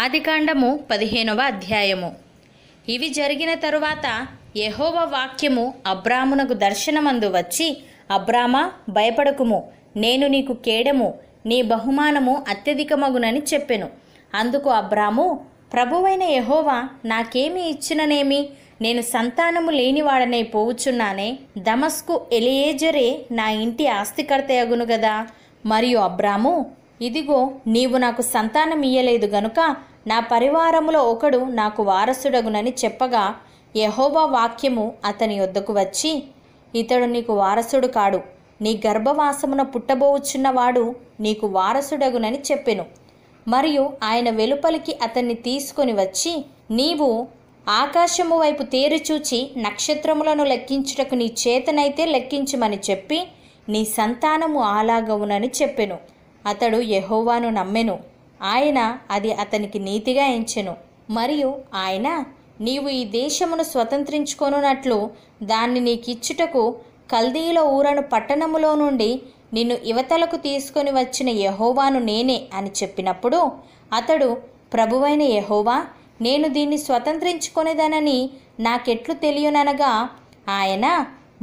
ఆదికాండము పదిహేనవ అధ్యాయము ఇవి జరిగిన తరువాత యహోవ వాక్యము అబ్రామునకు దర్శనమందు వచ్చి అబ్రామ భయపడకుము నేను నీకు కేడము నీ బహుమానము అత్యధికమగునని చెప్పెను అందుకు అబ్రాము ప్రభువైన యహోవా నాకేమి ఇచ్చిననేమి నేను సంతానము లేనివాడనై పోవుచున్నానే దమస్కు ఎలియేజరే నా ఇంటి ఆస్తికర్తయగును గదా మరియు అబ్రాము ఇదిగో నీవు నాకు సంతానం ఇయ్యలేదు గనుక నా పరివారములో ఒకడు నాకు వారసుడగునని చెప్పగా యహోవా వాక్యము అతని వద్దకు వచ్చి ఇతడు నీకు వారసుడు కాడు నీ గర్భవాసమున పుట్టబోవుచున్నవాడు నీకు వారసుడగునని చెప్పెను మరియు ఆయన వెలుపలికి అతన్ని తీసుకొని వచ్చి నీవు ఆకాశము వైపు తేరుచూచి నక్షత్రములను లెక్కించుటకు నీ చేతనైతే లెక్కించమని చెప్పి నీ సంతానము అలాగవునని చెప్పెను అతడు యహోవాను నమ్మెను ఆయన అది అతనికి నీతిగా ఎంచెను మరియు ఆయన నీవు ఈ దేశమును స్వతంత్రించుకొనున్నట్లు దాన్ని నీకిచ్చుటకు కల్దీల ఊరను పట్టణములో నుండి నిన్ను యువతలకు తీసుకొని వచ్చిన యహోవాను నేనే అని చెప్పినప్పుడు అతడు ప్రభువైన యహోవా నేను దీన్ని స్వతంత్రించుకొనేదనని నాకెట్లు తెలియననగా ఆయన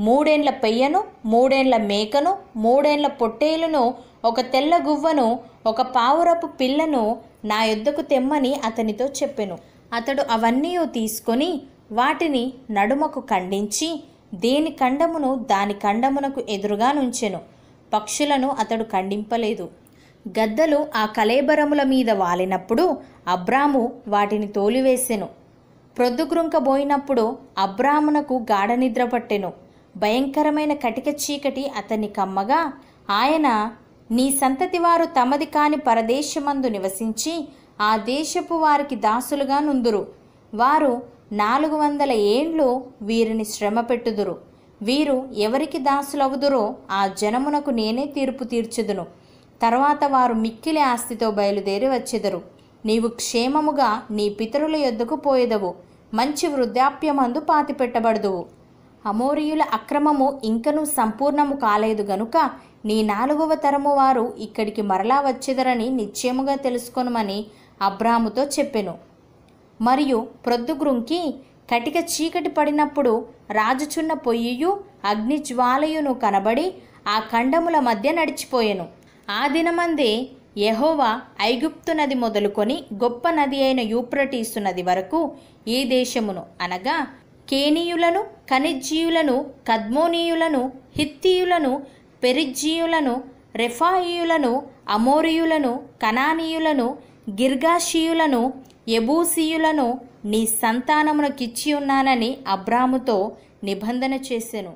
మూడేండ్ల పెయ్యను మూడేండ్ల మేకను మూడేండ్ల పొట్టేలును ఒక తెల్ల గువ్వను ఒక పావురపు పిల్లను నా యొద్దకు తెమ్మని అతనితో చెప్పెను అతడు అవన్నీ తీసుకొని వాటిని నడుమకు ఖండించి దేని ఖండమును దాని ఖండమునకు ఎదురుగా నుంచెను పక్షులను అతడు ఖండింపలేదు గద్దలు ఆ కలేబరముల మీద వాలినప్పుడు అబ్రాము వాటిని తోలివేసెను ప్రొద్దుగ్రుంకబోయినప్పుడు అబ్రామునకు గాఢనిద్ర పట్టెను భయంకరమైన కటిక చీకటి అతన్ని కమ్మగా ఆయన నీ సంతతి వారు తమది కాని పరదేశమందు నివసించి ఆ దేశపు వారికి దాసులుగా నుందురు వారు నాలుగు వందల ఏండ్లు వీరిని శ్రమ పెట్టుదురు వీరు ఎవరికి దాసులవుదురో ఆ జనమునకు నేనే తీర్పు తీర్చుదును తర్వాత వారు మిక్కిలి ఆస్తితో బయలుదేరి వచ్చెదరు నీవు క్షేమముగా నీ పితరుల యొద్దకు పోయేదవు మంచి వృద్ధాప్యమందు పాతిపెట్టబడదువు అమోరియుల అక్రమము ఇంకనూ సంపూర్ణము కాలేదు గనుక నీ నాలుగవ తరము వారు ఇక్కడికి మరలా వచ్చేదరని నిశ్చయముగా తెలుసుకొనమని అబ్రాముతో చెప్పెను మరియు ప్రొద్దుగ్రుంకి కటిక చీకటి పడినప్పుడు రాజుచున్న పొయ్యియు అగ్నిజ్వాలయును కనబడి ఆ ఖండముల మధ్య నడిచిపోయెను ఆ దినమందే యహోవా ఐగుప్తు నది మొదలుకొని గొప్ప నది అయిన యూప్రటీసు నది వరకు ఈ దేశమును అనగా కేనీయులను ఖనిజ్జీయులను కద్మోనీయులను హిత్తీయులను పెరిజ్జీయులను రెఫాయియులను అమోరియులను కనానీయులను గిర్గాషీయులను ఎబూసీయులను నీ సంతానమునకిచ్చి ఉన్నానని అబ్రాముతో నిబంధన చేసెను